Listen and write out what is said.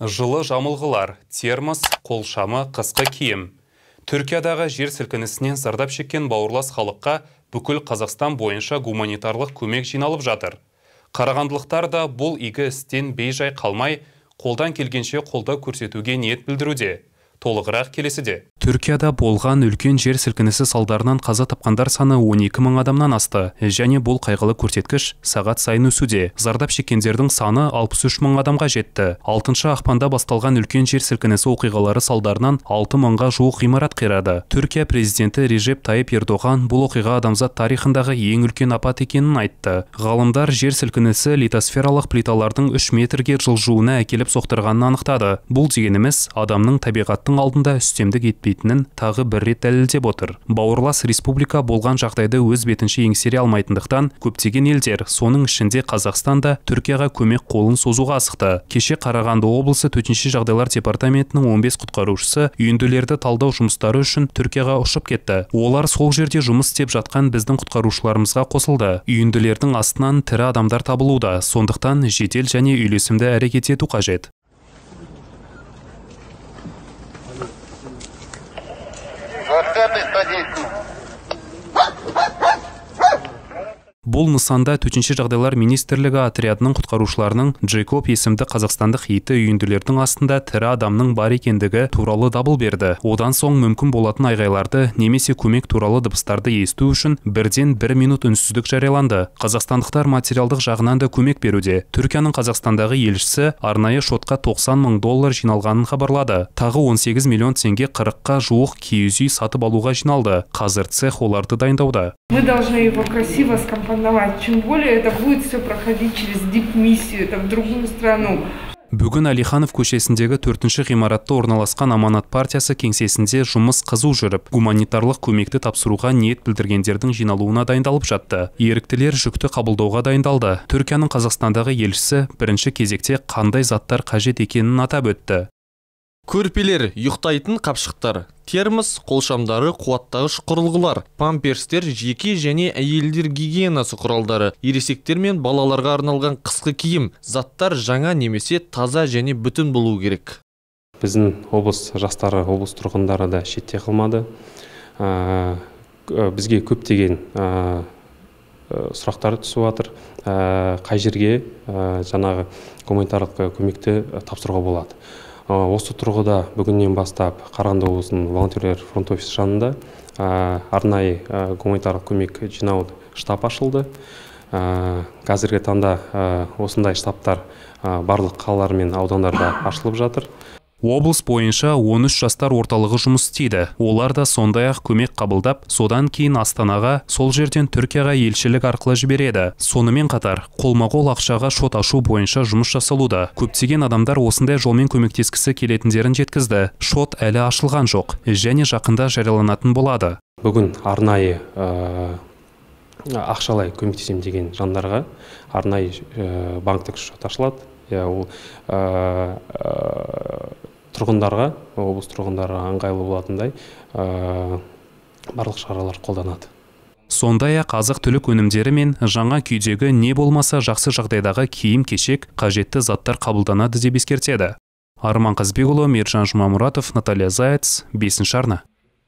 жылы жамылғылар, термос, қолшамы, қысқы киім. Түркиядағы жер сілкінісінен зардап шеккен бауырлас халыққа бүкіл Қазақстан бойынша гуманитарлық көмек жиналып жатыр. Қарағандылықтар да бұл игі істен бейжай қалмай, қолдан келгенше қолдау көрсетуге ниет білдіруде. Толығырақ келесіде түркияда болған үлкен жер сілкінісі салдарынан қаза тапқандар саны 12 мың адамнан асты және бұл қайғылы көрсеткіш сағат сайын өсуде зардап шеккендердің саны 63 мың адамға жетті 6 ақпанда басталған үлкен жер сілкінісі оқиғалары салдарынан 6 мыңға жуық ғимарат қирады түркия президенті режеп тайып ердоған бұл оқиға адамзат тарихындағы ең үлкен апат екенін айтты ғалымдар жер сілкінісі литосфералық плиталардың 3 метрге жылжуына әкеліп соқтырғанын анықтады бұл дегеніміз адамның табиғаттың алдында үстемдік етпей келмейтінін тағы бір рет дәлелдеп отыр бауырлас республика болған жағдайды өз бетінше еңсере алмайтындықтан көптеген елдер соның ішінде қазақстан да түркияға көмек қолын созуға асықты кеше қарағанды облысы төтенше жағдайлар департаментінің 15 құтқарушысы үйінділерді талдау жұмыстары үшін түркияға ұшып кетті олар сол жерде жұмыс істеп жатқан біздің құтқарушыларымызға қосылды үйінділердің астынан тірі адамдар табылуда сондықтан жедел және үйлесімді әрекет ету қажет 105 110. бұл нысанда төтенше жағдайлар министрлігі отрядының құтқарушыларының джейкоб есімді қазақстандық еті үйінділердің астында тірі адамның бар екендігі туралы дабыл берді одан соң мүмкін болатын айғайларды немесе көмек туралы дыбыстарды есту үшін бірден бір минут үнсіздік жарияланды қазақстандықтар материалдық жағынан да көмек беруде түркияның қазақстандағы елшісі арнайы шотқа 90 мың доллар жиналғанын хабарлады тағы 18 миллион теңге қырыққа жуық киіз үй сатып алуға жиналды қазір цех оларды дайындауда мы должны его красиво скомпоновать осознавать. Чем более это будет все проходить через дипмиссию, это в другую страну. Бүгін Алиханов көшесіндегі төртінші ғимаратты орналасқан Аманат партиясы кеңсесінде жұмыс қызу жүріп, гуманитарлық көмекті тапсыруға ниет білдіргендердің жиналуына дайындалып жатты. Еріктілер жүкті қабылдауға дайындалды. Түркияның Қазақстандағы елшісі бірінші кезекте қандай заттар қажет екенін атап өтті көрпелер ұйықтайтын қапшықтар термос қолшамдары қуаттағыш құрылғылар памперстер жеке және әйелдер гигиенасы құралдары ересектер мен балаларға арналған қысқы киім заттар жаңа немесе таза және бүтін болуы керек біздің облыс жастары облыс тұрғындары да шетте қылмады. Ә, бізге көптеген сұрақтары ә, ә, сұрақтар түсіп жатыр қай жерге жаңағы гуманитарлық көмекті тапсыруға болады Э, осы тұрғыда бүгіннен бастап қарағанды облысының волонтерлер фронт офис жанында э, арнайы э, гуманитарлық көмек жинау штаб ашылды қазіргі таңда осындай штабтар барлық қалалар мен аудандарда ашылып жатыр облыс бойынша 13 жастар орталығы жұмыс істейді олар да сондай ақ көмек қабылдап содан кейін астанаға сол жерден түркияға елшілік арқылы жібереді сонымен қатар қолма қол ақшаға шот ашу бойынша жұмыс жасалуда көптеген адамдар осындай жолмен көмектескісі келетіндерін жеткізді шот әлі ашылған жоқ және жақында жарияланатын болады бүгін арнайы э, ақшалай көмектесемін деген жандарға арнайы э, банктік шот ашылады иә ол э, тұрғындарға облыс тұрғындарға ыңғайлы болатындай барлық шаралар қолданады сондай ақ азық түлік өнімдері мен жаңа күйдегі не болмаса жақсы жағдайдағы киім кешек қажетті заттар қабылданады деп ескертеді арман қазбекұлы мейіржан жұмамұратов наталья заяц бесінші арна